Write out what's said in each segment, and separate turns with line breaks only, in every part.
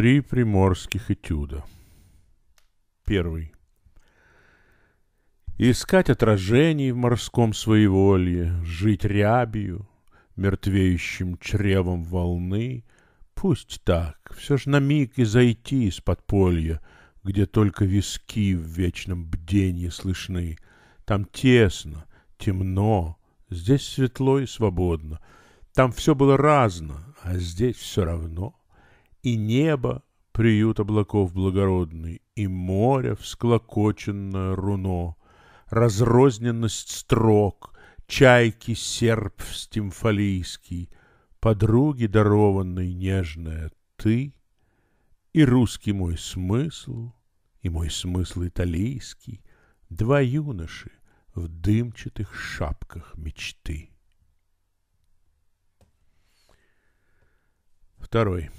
Три приморских этюда. Первый. Искать отражений в морском своеволье, Жить рябью, мертвеющим чревом волны, Пусть так, все ж на миг и зайти из подполья, Где только виски в вечном бдении слышны. Там тесно, темно, здесь светло и свободно, Там все было разно, а здесь все равно — и небо — приют облаков благородный, и море — всклокоченное руно, разрозненность строк, чайки — серп стимфалийский, подруги дарованной нежная ты, и русский мой смысл, и мой смысл италийский, два юноши в дымчатых шапках мечты. Второй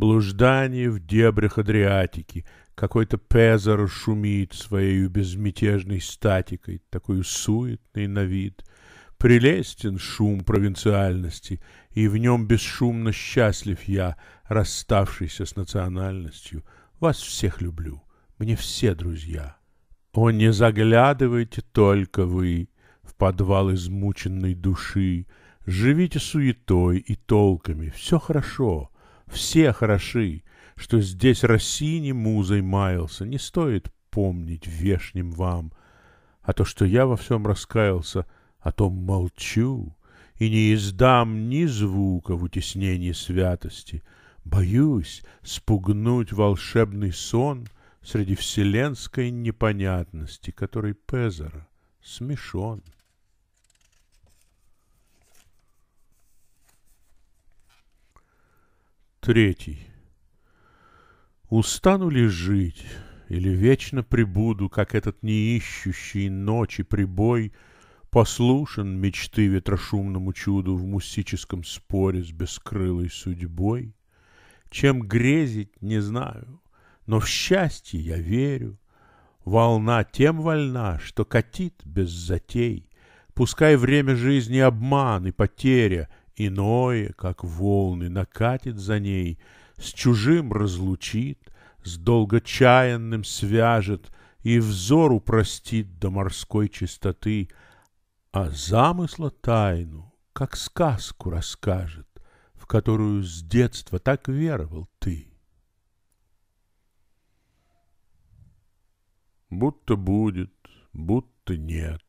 блуждание в дебрях Адриатики. Какой-то Пезар шумит своей безмятежной статикой, такой суетный на вид. Прелестен шум провинциальности, и в нем бесшумно счастлив я, расставшийся с национальностью. Вас всех люблю, мне все друзья. О, не заглядывайте только вы в подвал измученной души, Живите суетой и толками, все хорошо — все хороши, что здесь Россини музой маялся. Не стоит помнить вешним вам. А то, что я во всем раскаялся, о том молчу и не издам ни звука в утеснении святости. Боюсь спугнуть волшебный сон среди вселенской непонятности, который Пезера смешон. Третий. Устану ли жить, или вечно прибуду, Как этот неищущий ночи прибой, Послушен мечты ветрошумному чуду В мусическом споре с бескрылой судьбой? Чем грезить, не знаю, но в счастье я верю. Волна тем вольна, что катит без затей. Пускай время жизни обман и потеря — Иное, как волны, накатит за ней, С чужим разлучит, с долгочаянным свяжет И взор упростит до морской чистоты, А замысла тайну, как сказку расскажет, В которую с детства так веровал ты. Будто будет, будто нет,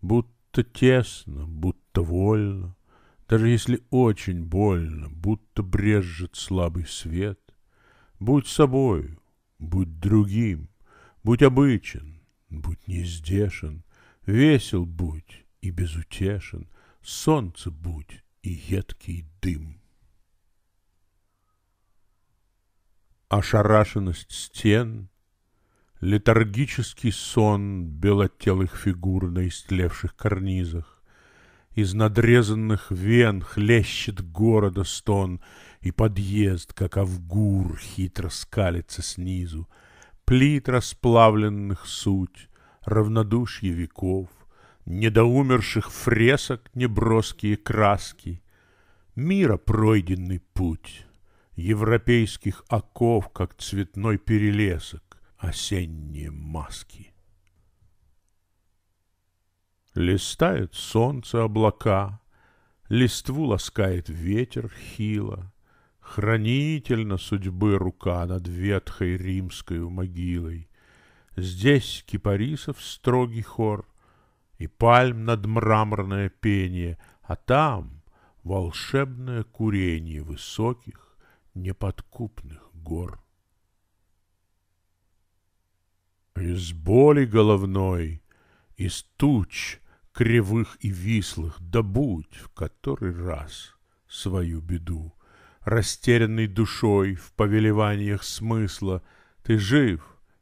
Будто тесно, будто вольно — даже если очень больно, будто брежет слабый свет, Будь собою, будь другим, будь обычен, будь нездешен, Весел будь и безутешен, солнце будь и едкий дым. Ошарашенность стен, летаргический сон белотелых фигур на истлевших карнизах, из надрезанных вен хлещет города стон, И подъезд, как авгур, хитро скалится снизу. Плит расплавленных суть, равнодушье веков, Недоумерших фресок неброские краски, Мира пройденный путь, Европейских оков, как цветной перелесок, Осенние маски. Листает солнце облака, Листву ласкает ветер хило, Хранительно судьбы рука Над ветхой римской могилой. Здесь кипарисов строгий хор И пальм над мраморное пение, А там волшебное курение Высоких неподкупных гор. Из боли головной, из туч — кривых и вислых, да будь в который раз свою беду. Растерянный душой в повелеваниях смысла, ты жив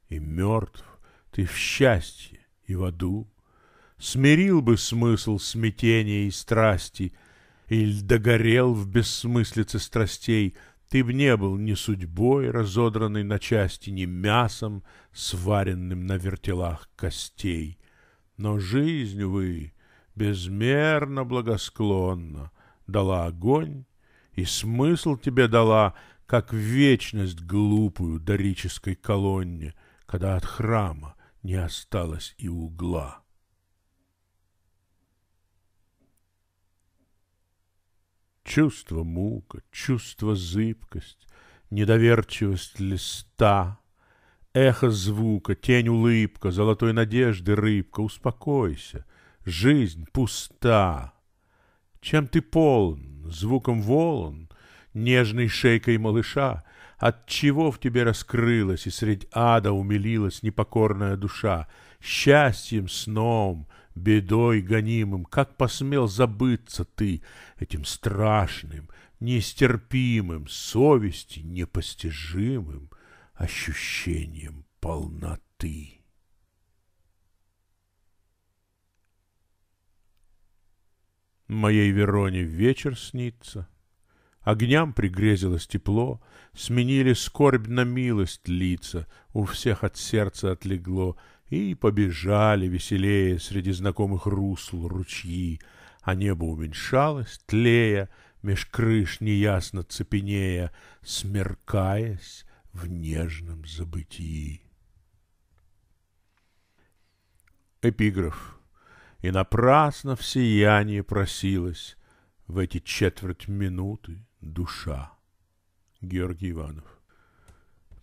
и мертв, ты в счастье и в аду. Смирил бы смысл смятения и страсти, или догорел в бессмыслице страстей, Ты б не был ни судьбой, разодранной на части, Ни мясом, сваренным на вертелах костей — но жизнь, вы безмерно благосклонна, дала огонь, и смысл тебе дала, как вечность глупую дорической колонне, когда от храма не осталось и угла. Чувство мука, чувство зыбкость, недоверчивость листа — Эхо звука, тень улыбка, золотой надежды рыбка, успокойся. Жизнь пуста. Чем ты полон? Звуком волн, нежной шейкой малыша, от чего в тебе раскрылась и средь ада умилилась непокорная душа, счастьем, сном, бедой гонимым, как посмел забыться ты этим страшным, нестерпимым, совести непостижимым, ощущением полноты. Моей Вероне вечер снится, Огням пригрезилось тепло, Сменили скорбь на милость лица, У всех от сердца отлегло, И побежали веселее Среди знакомых русл ручьи, А небо уменьшалось, тлея, Меж крыш неясно цепенея, Смеркаясь в нежном забытии. Эпиграф. И напрасно в сиянии просилась в эти четверть минуты душа. Георгий Иванов.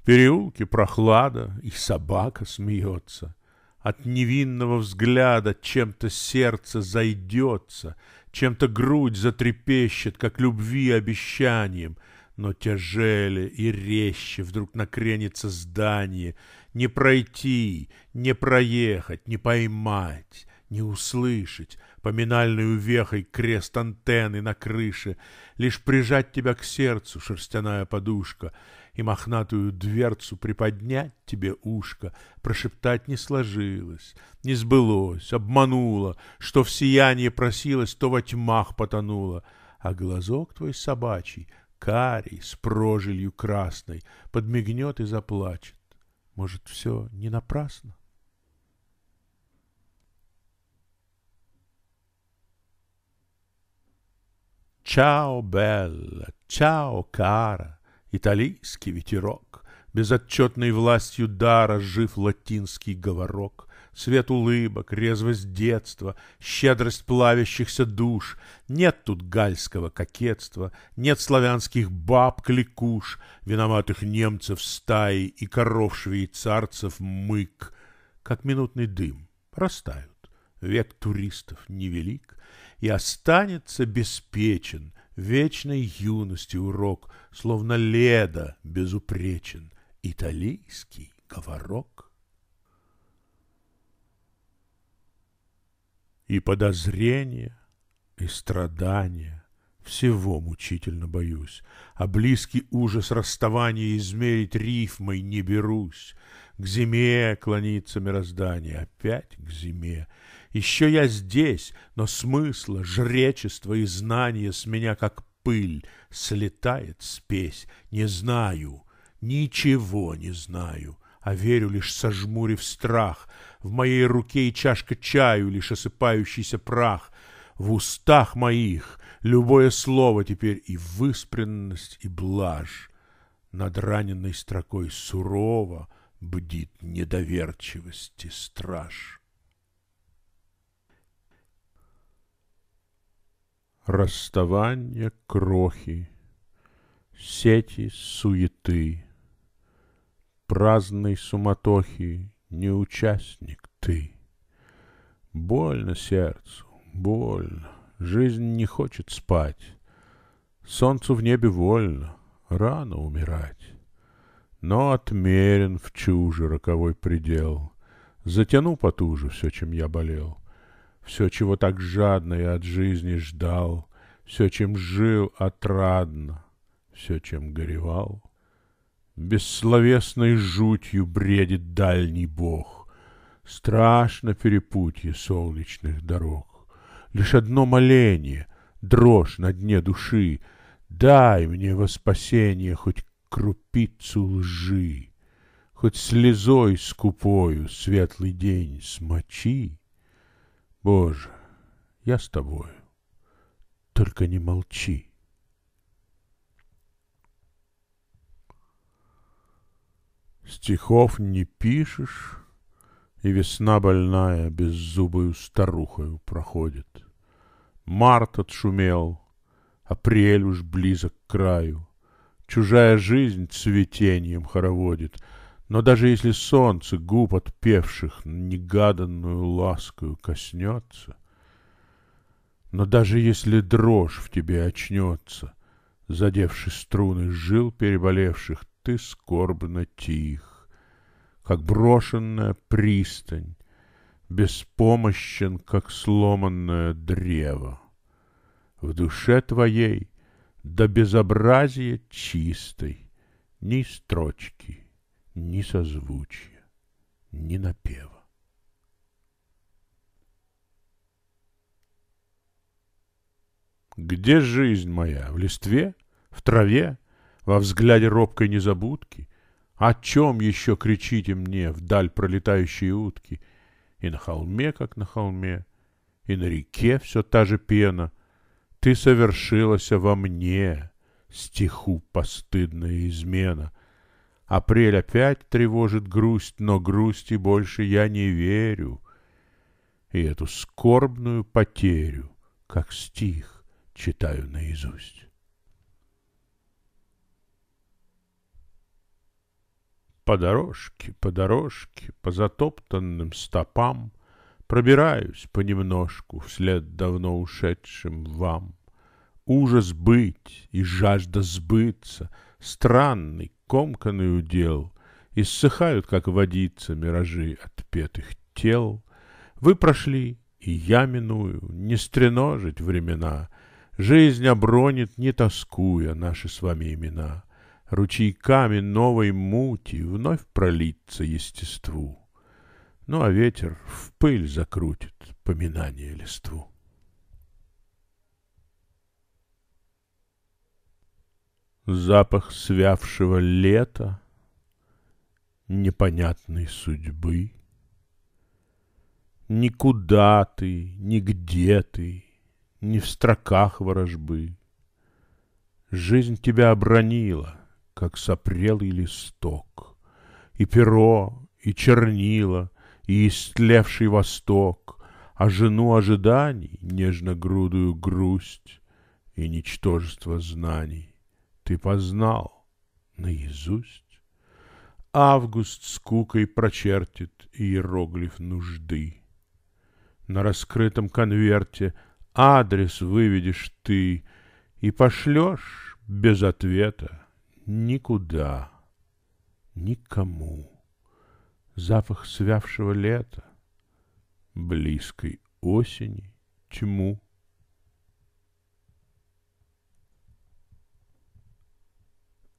Переулки прохлада, и собака смеется. От невинного взгляда чем-то сердце зайдется, чем-то грудь затрепещет, как любви обещанием — но тяжеле и резче вдруг накренится здание. Не пройти, не проехать, не поймать, не услышать. Поминальной увехой крест антенны на крыше. Лишь прижать тебя к сердцу шерстяная подушка и мохнатую дверцу приподнять тебе ушко, прошептать не сложилось, не сбылось, обмануло, что в сияние просилось, то во тьмах потонуло, а глазок твой собачий — карий с прожилью красной, подмигнет и заплачет. Может, все не напрасно? Чао, Белла, чао, Кара, Италийский ветерок, Безотчетной властью дара Жив латинский говорок, Свет улыбок, резвость детства, щедрость плавящихся душ. Нет тут гальского кокетства, нет славянских баб-кликуш, виноватых немцев стаи и коров швейцарцев мык. Как минутный дым растают. Век туристов невелик, и останется беспечен вечной юности урок, словно леда безупречен, италийский говорок. и подозрения, и страдания. Всего мучительно боюсь, а близкий ужас расставания измерить рифмой не берусь. К зиме клонится мироздание, опять к зиме. Еще я здесь, но смысла, жречества и знания с меня как пыль слетает спесь. Не знаю, ничего не знаю, а верю лишь сожмурив страх. В моей руке и чашка чаю, лишь осыпающийся прах. В устах моих любое слово теперь и выспренность, и блажь. Над раненной строкой сурово бдит недоверчивости страж. Расставание крохи, сети суеты — праздной суматохи не участник ты. Больно сердцу, больно, жизнь не хочет спать. Солнцу в небе вольно, рано умирать. Но отмерен в чуже роковой предел. Затяну потуже все, чем я болел. Все, чего так жадно я от жизни ждал, Все, чем жил отрадно, все, чем горевал — Бессловесной жутью бредит дальний бог. Страшно перепутье солнечных дорог. Лишь одно моление, дрожь на дне души. Дай мне во спасение хоть крупицу лжи. Хоть слезой скупою светлый день смочи. Боже, я с тобою, только не молчи. Стихов не пишешь, и весна больная беззубую старухою проходит. Март отшумел, апрель уж близок к краю. Чужая жизнь цветением хороводит, но даже если солнце губ отпевших негаданную ласкою коснется, но даже если дрожь в тебе очнется, задевши струны жил переболевших, ты скорбно тих, Как брошенная пристань, Беспомощен, как сломанное древо. В душе твоей до безобразия чистой Ни строчки, ни созвучия, ни напева. Где жизнь моя? В листве? В траве? во взгляде робкой незабудки? О чем еще кричите мне вдаль пролетающие утки? И на холме, как на холме, и на реке все та же пена. Ты совершилась во мне, стиху постыдная измена. Апрель опять тревожит грусть, но грусти больше я не верю. И эту скорбную потерю, как стих, читаю наизусть. По дорожке, по дорожке, по затоптанным стопам Пробираюсь понемножку вслед давно ушедшим вам. Ужас быть и жажда сбыться, Странный, комканный удел, Иссыхают, как водица, миражи отпетых тел. Вы прошли, и я миную, Не стреножить времена, Жизнь обронит, не тоскуя, Наши с вами имена — ручейками новой мути вновь пролиться естеству. Ну а ветер в пыль закрутит поминание листву. Запах свявшего лета, непонятной судьбы. Никуда ты, нигде ты, не в строках ворожбы. Жизнь тебя обронила, как сопрелый листок, И перо, и чернила, и истлевший восток, А жену ожиданий, нежно грудую грусть И ничтожество знаний ты познал наизусть. Август скукой прочертит иероглиф нужды. На раскрытом конверте адрес выведешь ты — и пошлешь без ответа никуда, никому. Запах свявшего лета, близкой осени, тьму.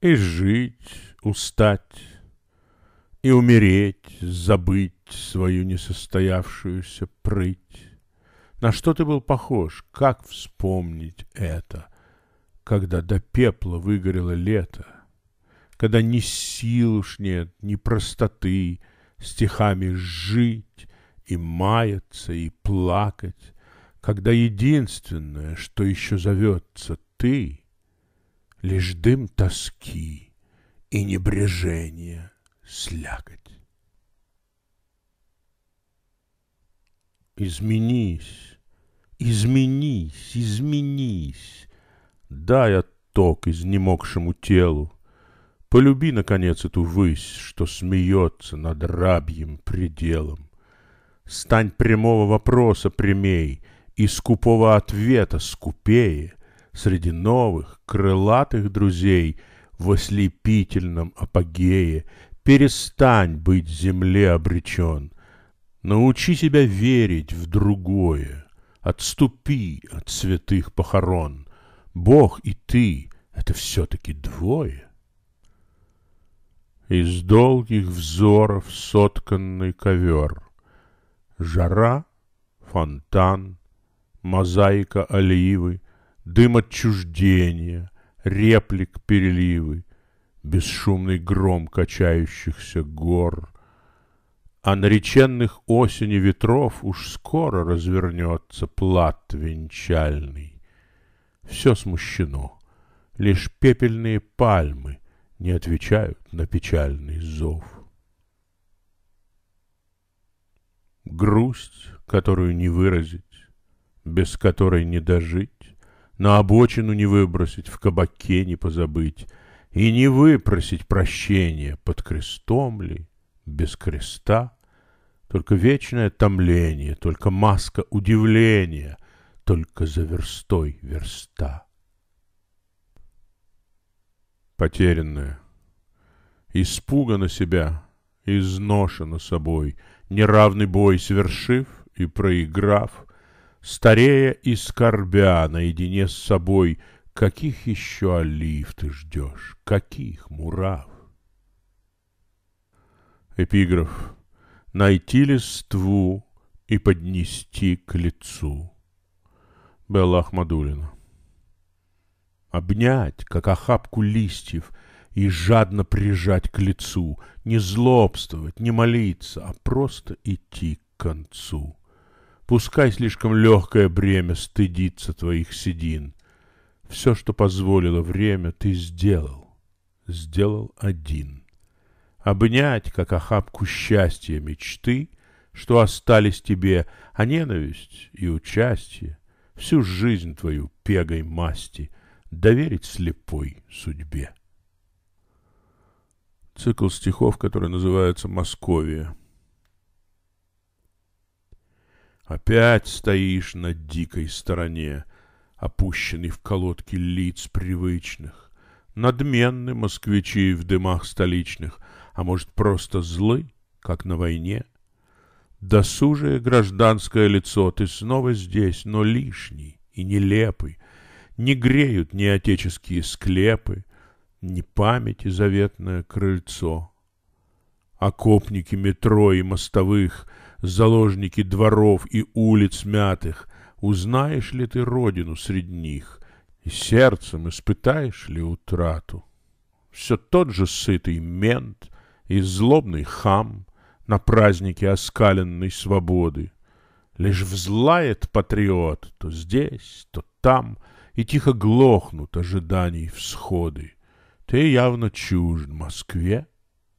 И жить, устать, и умереть, забыть свою несостоявшуюся прыть. На что ты был похож, как вспомнить это, когда до пепла выгорело лето — когда ни сил уж нет, ни простоты стихами жить и маяться, и плакать, когда единственное, что еще зовется ты, лишь дым тоски и небрежение слякоть. Изменись, изменись, изменись, дай отток изнемогшему телу, Полюби, наконец, эту высь, что смеется над рабьим пределом. Стань прямого вопроса прямей и скупого ответа скупее Среди новых крылатых друзей в ослепительном апогее Перестань быть земле обречен. Научи себя верить в другое. Отступи от святых похорон. Бог и ты — это все-таки двое. Из долгих взоров сотканный ковер. Жара, фонтан, мозаика оливы, Дым отчуждения, реплик переливы, Бесшумный гром качающихся гор. А нареченных осени ветров Уж скоро развернется плат венчальный. Все смущено, лишь пепельные пальмы не отвечают на печальный зов. Грусть, которую не выразить, без которой не дожить, на обочину не выбросить, в кабаке не позабыть, и не выпросить прощения под крестом ли, без креста, только вечное томление, только маска удивления, только за верстой верста потерянное, испугано себя, изношено собой, неравный бой свершив и проиграв, старея и скорбя наедине с собой, каких еще олив ты ждешь, каких мурав? Эпиграф. Найти листву и поднести к лицу. Белла Ахмадулина. Обнять, как охапку листьев, и жадно прижать к лицу, не злобствовать, не молиться, а просто идти к концу. Пускай слишком легкое бремя стыдится твоих седин. Все, что позволило время, ты сделал, сделал один. Обнять, как охапку счастья мечты, что остались тебе, а ненависть и участие, всю жизнь твою пегой масти — доверить слепой судьбе. Цикл стихов, который называется «Московия». Опять стоишь на дикой стороне, Опущенный в колодки лиц привычных, Надменны москвичи в дымах столичных, А может, просто злы, как на войне. Досужее гражданское лицо, Ты снова здесь, но лишний и нелепый — не греют ни отеческие склепы, ни памяти заветное крыльцо. Окопники метро и мостовых, заложники дворов и улиц мятых, узнаешь ли ты родину среди них, и сердцем испытаешь ли утрату? Все тот же сытый мент и злобный хам на празднике оскаленной свободы. Лишь взлает патриот то здесь, то там — и тихо глохнут ожиданий всходы. Ты явно чужд Москве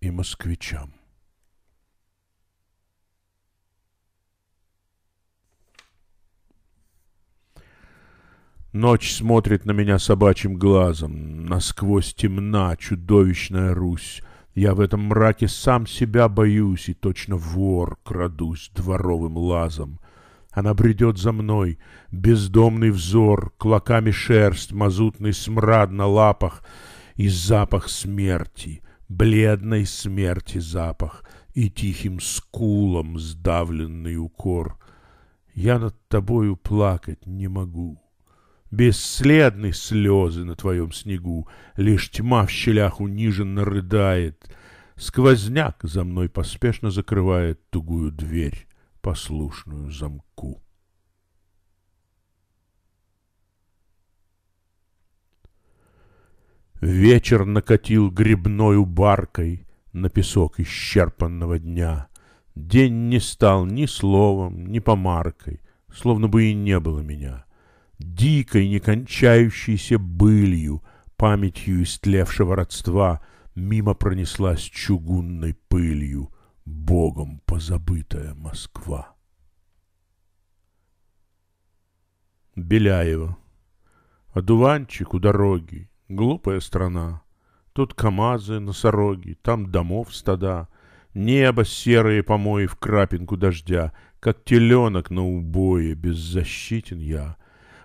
и москвичам. Ночь смотрит на меня собачьим глазом, насквозь темна чудовищная Русь. Я в этом мраке сам себя боюсь и точно вор крадусь дворовым лазом. Она бредет за мной. Бездомный взор, клоками шерсть, мазутный смрад на лапах и запах смерти, бледной смерти запах и тихим скулом сдавленный укор. Я над тобою плакать не могу. Бесследны слезы на твоем снегу, Лишь тьма в щелях униженно рыдает. Сквозняк за мной поспешно закрывает тугую дверь послушную замку. Вечер накатил грибною баркой на песок исчерпанного дня. День не стал ни словом, ни помаркой, словно бы и не было меня. Дикой, некончающейся былью, памятью истлевшего родства, мимо пронеслась чугунной пылью, богом забытая Москва. Беляева. Одуванчик у дороги, глупая страна. Тут камазы, носороги, там домов стада. Небо серые помои в крапинку дождя, Как теленок на убое, беззащитен я.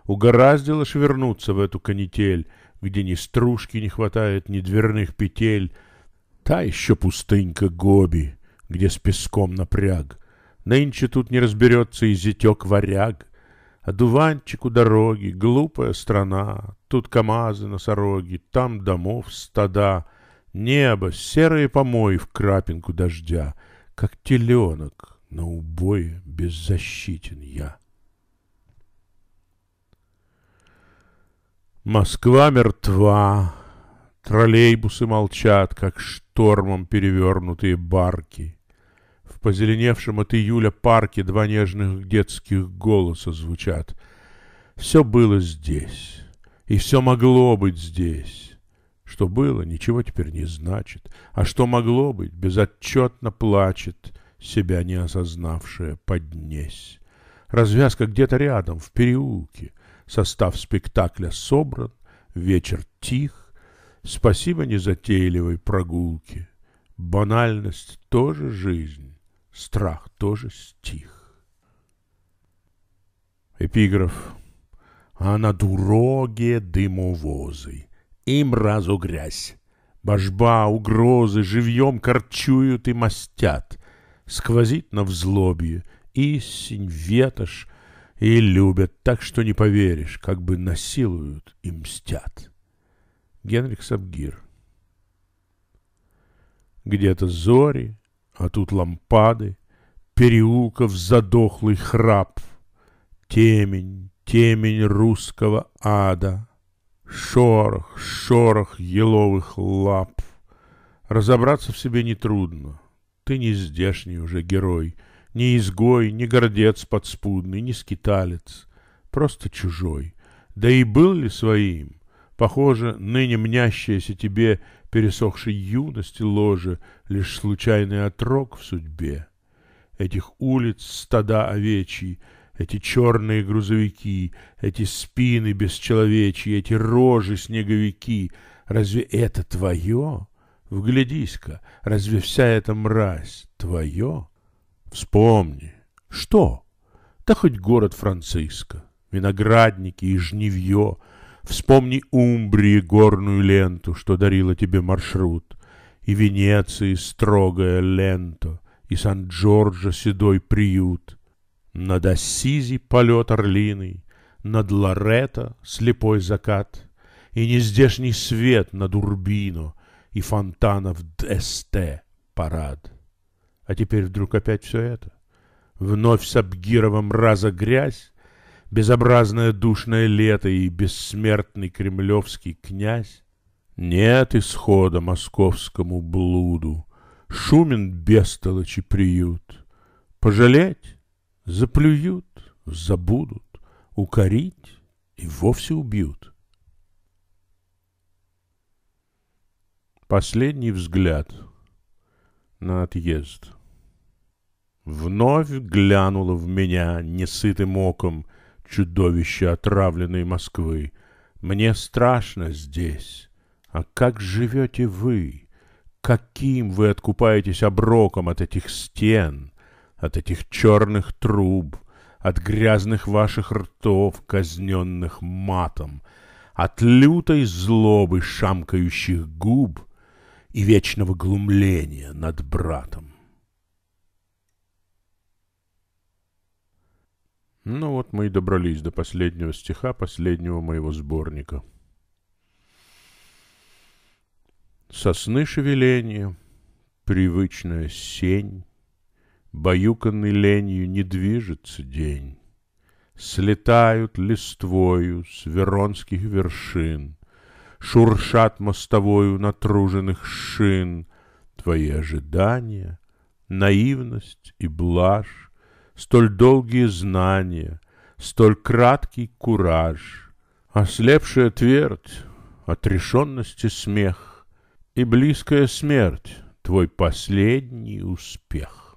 Угораздило ж вернуться в эту канитель, Где ни стружки не хватает, ни дверных петель. Та еще пустынька Гоби, где с песком напряг. Нынче тут не разберется и зятек-варяг. Одуванчик у дороги, глупая страна, Тут камазы, носороги, там домов стада, Небо, серые помои в крапинку дождя, Как теленок на убое беззащитен я. Москва мертва, троллейбусы молчат, Как штормом перевернутые барки — в позеленевшем от июля парке два нежных детских голоса звучат. Все было здесь, и все могло быть здесь. Что было, ничего теперь не значит, а что могло быть, безотчетно плачет, себя не осознавшая поднесь. Развязка где-то рядом, в переулке. Состав спектакля собран, вечер тих. Спасибо незатейливой прогулке. Банальность тоже жизнь страх тоже стих. Эпиграф. А на дуроге дымовозы, им разу грязь. Божба, угрозы живьем корчуют и мастят. Сквозит на взлобье, истинь, ветошь, и любят так, что не поверишь, как бы насилуют и мстят. Генрих Сабгир. Где-то зори, а тут лампады, переулков задохлый храп, Темень, темень русского ада, Шорох, шорох еловых лап. Разобраться в себе нетрудно. Ты не здешний уже герой, Не изгой, не гордец подспудный, не скиталец, Просто чужой. Да и был ли своим? Похоже, ныне мнящееся тебе пересохшей юности ложе, лишь случайный отрок в судьбе. Этих улиц стада овечьи, эти черные грузовики, эти спины бесчеловечьи, эти рожи снеговики, разве это твое? Вглядись-ка, разве вся эта мразь твое? Вспомни, что? Да хоть город Франциско, виноградники и жневье, Вспомни Умбрии горную ленту, что дарила тебе маршрут, и Венеции строгая лента, и сан джорджа седой приют. Над Ассизи полет орлиный, над Лорето слепой закат, и нездешний свет над Урбино, и фонтанов Десте парад. А теперь вдруг опять все это? Вновь с Абгировым раза грязь, безобразное душное лето и бессмертный кремлевский князь? Нет исхода московскому блуду, Шумен бестолочи приют. Пожалеть заплюют, забудут, Укорить и вовсе убьют. Последний взгляд на отъезд. Вновь глянула в меня несытым оком — чудовище отравленной Москвы. Мне страшно здесь. А как живете вы? Каким вы откупаетесь оброком от этих стен, от этих черных труб, от грязных ваших ртов, казненных матом, от лютой злобы шамкающих губ и вечного глумления над братом? Ну вот мы и добрались до последнего стиха, последнего моего сборника. Сосны шевеление, привычная сень, Баюканный ленью не движется день. Слетают листвою с веронских вершин, Шуршат мостовою натруженных шин Твои ожидания, наивность и блажь, столь долгие знания, столь краткий кураж, ослепшая твердь, отрешенности смех, и близкая смерть — твой последний успех.